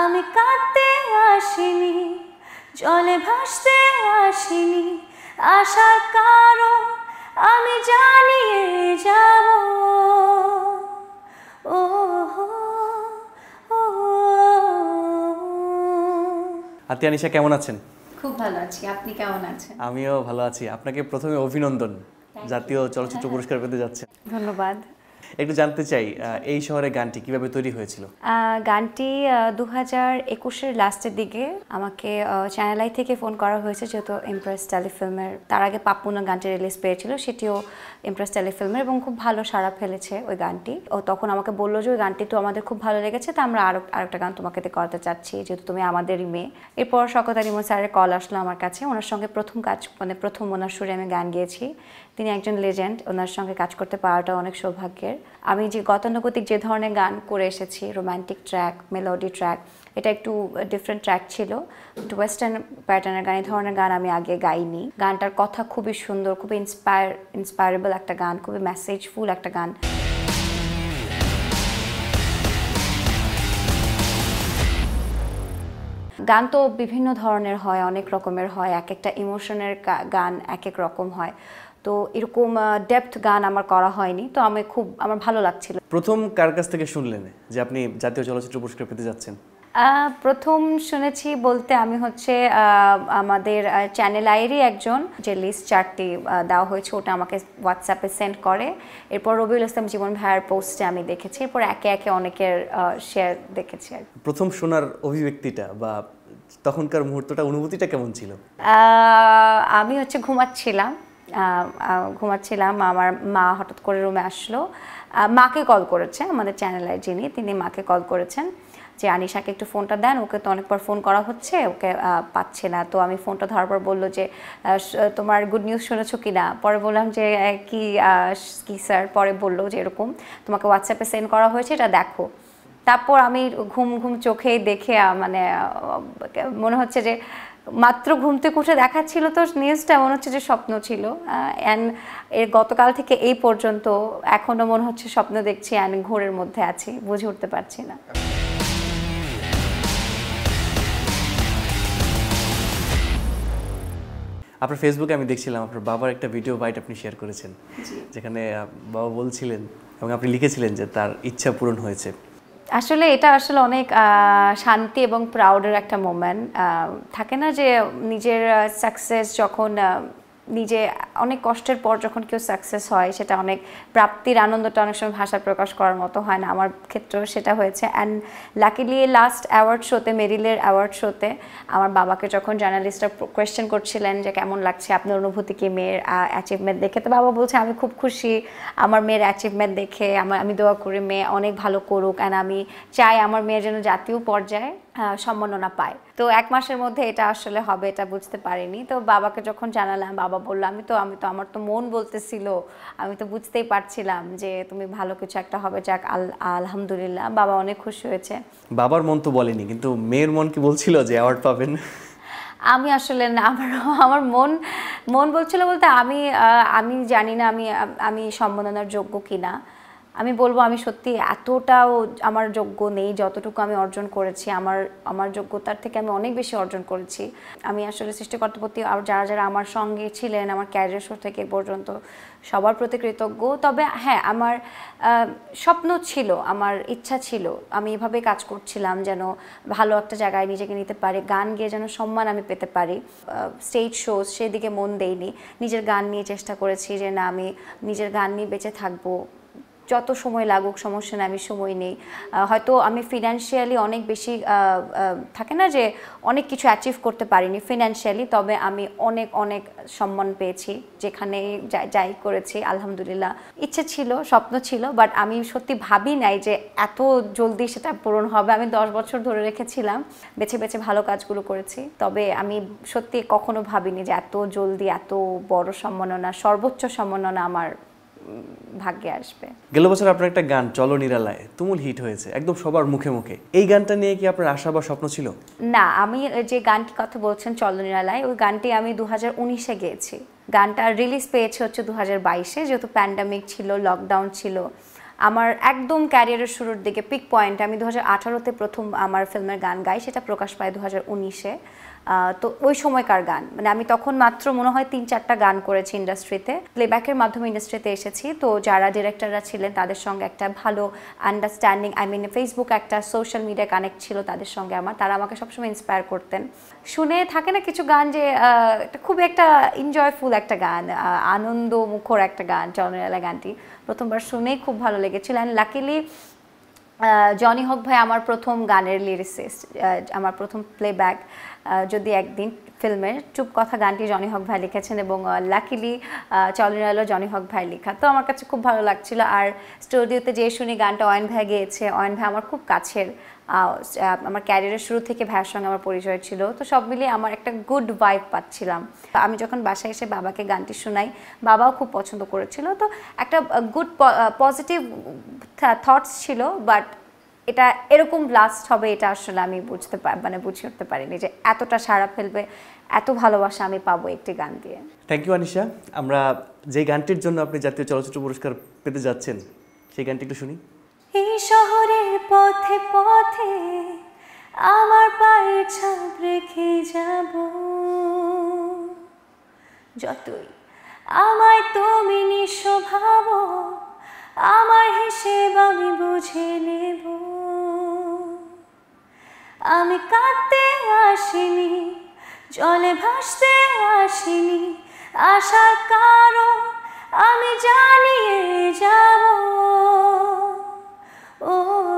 আমি কাঁদতে আসিনি জলে ভাসতে আসিনি আসার কারণ আমি জানিয়ে যাব ও আতি আনিশা কেমন আছেন খুব ভালো আছি আপনি কেমন আছেন আমিও ভালো আছি আপনাকে প্রথমে অভিনন্দন জাতীয় চলচ্চিত্র পুরস্কার পেতে যাচ্ছে ধন্যবাদ একটু জানতে চাই এই শহরে গানটি কিভাবে তৈরি হয়েছিল গানটি দু হাজার একুশের লাস্টের দিকে আমাকে চ্যানেল আই থেকে ফোন করা হয়েছে যেহেতু ইমপ্রেস টেলিফিল্মের তার আগে পাপুনা গানটি রিলিজ পেয়েছিল সেটিও ইমপ্রেস টেলিফিল্মের এবং খুব ভালো সাড়া ফেলেছে ওই গানটি ও তখন আমাকে বললো যে ওই গানটি তো আমাদের খুব ভালো লেগেছে তা আমরা আরও আরেকটা গান তোমাকে করাতে চাচ্ছি যেহেতু তুমি আমাদেরই মেয়ে এরপর শকত আলী স্যারের কল আসলো আমার কাছে ওনার সঙ্গে প্রথম কাজ মানে প্রথম ওনার সুরে আমি গান গিয়েছি তিনি একজন লেজেন্ড ওনার সঙ্গে কাজ করতে পারাটা অনেক সৌভাগ্য ট্র্যাকের আমি যে গতানুগতিক যে ধরনের গান করে এসেছি রোম্যান্টিক ট্র্যাক মেলোডি ট্র্যাক এটা একটু ডিফারেন্ট ট্র্যাক ছিল একটু ওয়েস্টার্ন প্যাটার্নের গান এই ধরনের গান আমি আগে গাইনি গানটার কথা খুবই সুন্দর খুবই ইন্সপায়ার ইন্সপায়ারেবল একটা গান খুবই মেসেজফুল একটা গান গান তো বিভিন্ন ধরনের হয় অনেক রকমের হয় এক একটা ইমোশনের গান এক এক রকম হয় তো এরকম ডেপথ গান আমার করা হয়নি তো আমি খুব আমার ভালো লাগছিল প্রথম কার কাছ থেকে শুনলেন যে আপনি জাতীয় চলচ্চিত্র পুরস্কার পেতে যাচ্ছেন প্রথম শুনেছি বলতে আমি হচ্ছে আমাদের চ্যানেল আইয়েরই একজন যে লিস্ট চারটি দেওয়া হয়েছে ওটা আমাকে হোয়াটসঅ্যাপে সেন্ড করে এরপর রবিউল ইসলাম জীবন ভাইয়ের পোস্টে আমি দেখেছি এরপর একে একে অনেকের শেয়ার দেখেছি আর প্রথম শোনার অভিব্যক্তিটা বা তখনকার মুহূর্তটা অনুভূতিটা কেমন ছিল আমি হচ্ছে ঘুমাচ্ছিলাম ঘুমাচ্ছিলাম আমার মা হঠাৎ করে রুমে আসলো মাকে কল করেছে আমাদের চ্যানেলের যিনি তিনি মাকে কল করেছেন যে আনিশাকে একটু ফোনটা দেন ওকে তো অনেকবার ফোন করা হচ্ছে ওকে পাচ্ছে না তো আমি ফোনটা ধরার পর বললো যে তোমার গুড নিউজ শুনেছো কি না পরে বললাম যে কি কি স্যার পরে বললো যে এরকম তোমাকে হোয়াটসঅ্যাপে সেন্ড করা হয়েছে এটা দেখো তারপর আমি ঘুম ঘুম চোখে দেখে মানে মনে হচ্ছে যে মাত্র ঘুম থেকে উঠে দেখাচ্ছিল তো নিউজটা মনে হচ্ছে যে স্বপ্ন ছিল অ্যান্ড এর গতকাল থেকে এই পর্যন্ত এখনও মনে হচ্ছে স্বপ্ন দেখছি অ্যান্ড ঘোরের মধ্যে আছি বুঝে উঠতে পারছি না আপনার ফেসবুকে আমি দেখছিলাম আপনার বাবার একটা ভিডিও বাইট আপনি শেয়ার করেছেন যেখানে বাবা বলছিলেন এবং আপনি লিখেছিলেন যে তার ইচ্ছা পূরণ হয়েছে আসলে এটা আসলে অনেক শান্তি এবং প্রাউডের একটা মোমেন্ট থাকে না যে নিজের সাকসেস যখন নিজে অনেক কষ্টের পর যখন কেউ সাকসেস হয় সেটা অনেক প্রাপ্তির আনন্দটা অনেক সময় ভাষা প্রকাশ করার মতো হয় না আমার ক্ষেত্রেও সেটা হয়েছে অ্যান্ড লাকিলি লাস্ট অ্যাওয়ার্ড শোতে মেরিলের অ্যাওয়ার্ড শোতে আমার বাবাকে যখন জার্নালিস্টরা কোয়েশ্চেন করছিলেন যে কেমন লাগছে আপনার অনুভূতি কি মেয়ের অ্যাচিভমেন্ট দেখে তো বাবা বলছে আমি খুব খুশি আমার মেয়ের অ্যাচিভমেন্ট দেখে আমার আমি দোয়া করি মেয়ে অনেক ভালো করুক অ্যান্ড আমি চাই আমার মেয়ে যেন জাতীয় পর্যায়ে সম্মাননা পায় তো এক মাসের মধ্যে এটা আসলে হবে এটা বুঝতে পারিনি তো বাবাকে যখন জানালাম বাবা বলল আমি তো আমি তো আমার তো মন বলতেছিল আমি তো বুঝতেই পারছিলাম যে তুমি ভালো কিছু একটা হবে যাক আল আলহামদুলিল্লাহ বাবা অনেক খুশি হয়েছে বাবার মন তো বলেনি কিন্তু মেয়ের মন কি বলছিল যে অ্যাওয়ার্ড পাবেন আমি আসলে না আমার আমার মন মন বলছিল বলতে আমি আমি জানি না আমি আমি সম্মাননার যোগ্য কিনা আমি বলবো আমি সত্যি এতটাও আমার যোগ্য নেই যতটুকু আমি অর্জন করেছি আমার আমার যোগ্যতার থেকে আমি অনেক বেশি অর্জন করেছি আমি আসলে সৃষ্টি প্রতি আর যারা যারা আমার সঙ্গে ছিলেন আমার ক্যারিয়ার শো থেকে পর্যন্ত সবার প্রতি কৃতজ্ঞ তবে হ্যাঁ আমার স্বপ্ন ছিল আমার ইচ্ছা ছিল আমি এভাবে কাজ করছিলাম যেন ভালো একটা জায়গায় নিজেকে নিতে পারি গান গিয়ে যেন সম্মান আমি পেতে পারি স্টেজ শো সেদিকে মন দেইনি নিজের গান নিয়ে চেষ্টা করেছি যে না আমি নিজের গান নিয়ে বেঁচে থাকবো যত সময় লাগুক সমস্যা না আমি সময় নেই হয়তো আমি ফিনান্সিয়ালি অনেক বেশি থাকে না যে অনেক কিছু অ্যাচিভ করতে পারিনি ফিনান্সিয়ালি তবে আমি অনেক অনেক সম্মান পেয়েছি যেখানে যাই করেছি আলহামদুলিল্লাহ ইচ্ছে ছিল স্বপ্ন ছিল বাট আমি সত্যি ভাবি নাই যে এত জলদি সেটা পূরণ হবে আমি দশ বছর ধরে রেখেছিলাম বেছে বেছে ভালো কাজগুলো করেছি তবে আমি সত্যি কখনো ভাবিনি যে এত জলদি এত বড় সম্মাননা সর্বোচ্চ সম্মাননা আমার ভাগ্যে আসবে গেল বছর আপনার একটা গান চলো নিরালায় তুমুল হিট হয়েছে একদম সবার মুখে মুখে এই গানটা নিয়ে কি আপনার আশা বা স্বপ্ন ছিল না আমি যে গানটি কথা বলছেন চলো নিরালায় ওই গানটি আমি দু হাজার উনিশে গেয়েছি গানটা রিলিজ পেয়েছে হচ্ছে দু হাজার বাইশে যেহেতু প্যান্ডামিক ছিল লকডাউন ছিল আমার একদম ক্যারিয়ারের শুরুর দিকে পিক পয়েন্ট আমি দু হাজার প্রথম আমার ফিল্মের গান গাই সেটা প্রকাশ পায় দু হাজার উনিশে তো ওই সময়কার গান মানে আমি তখন মাত্র মনে হয় তিন চারটা গান করেছি ইন্ডাস্ট্রিতে প্লেব্যাকের মাধ্যমে ইন্ডাস্ট্রিতে এসেছি তো যারা ডিরেক্টররা ছিলেন তাদের সঙ্গে একটা ভালো আন্ডারস্ট্যান্ডিং আই মিন ফেসবুক একটা সোশ্যাল মিডিয়া কানেক্ট ছিল তাদের সঙ্গে আমার তারা আমাকে সবসময় ইন্সপায়ার করতেন শুনে থাকে না কিছু গান যে খুব একটা এনজয়ফুল একটা গান আনন্দ মুখর একটা গান চলনরালা গানটি প্রথমবার শুনেই খুব ভালো লেগেছিল অ্যান্ড লাকিলি জনি হক ভাই আমার প্রথম গানের লিরিসিস্ট আমার প্রথম প্লেব্যাক যদি একদিন ফিল্মের চুপ কথা গানটি জনি হক ভাই লিখেছেন এবং লাকিলি চলনালো জনি হক ভাই লেখা তো আমার কাছে খুব ভালো লাগছিল আর স্টুডিওতে যেয়ে শুনি গানটা অয়ন ভাই গেয়েছে অয়ন ভাই আমার খুব কাছের আমার ক্যারিয়ারের শুরু থেকে ভাইয়ের সঙ্গে আমার পরিচয় ছিল তো সব মিলিয়ে আমার একটা গুড ভাইব পাচ্ছিলাম আমি যখন বাসায় এসে বাবাকে গানটি শোনাই বাবাও খুব পছন্দ করেছিল তো একটা গুড পজিটিভ থটস ছিল বাট এটা এরকম ব্লাস্ট হবে এটা আসলে আমি বুঝতে মানে বুঝে উঠতে পারিনি যে এতটা সারা ফেলবে এত ভালোবাসা আমি পাবো একটি গান দিয়ে থ্যাংক ইউ আনিশা আমরা যে গানটির জন্য আপনি জাতীয় চলচ্চিত্র পুরস্কার পেতে যাচ্ছেন সেই গানটি একটু শুনি এই শহরে পথে পথে আমার পায়ের ছাপ রেখে যাব যতই আমায় তুমি নিঃস্বভাব আমার হিসেব আমি বুঝে নেব আমি কাঁদতে আসিনি জলে ভাসতে আসিনি আশা কারো আমি জানিয়ে যাব ও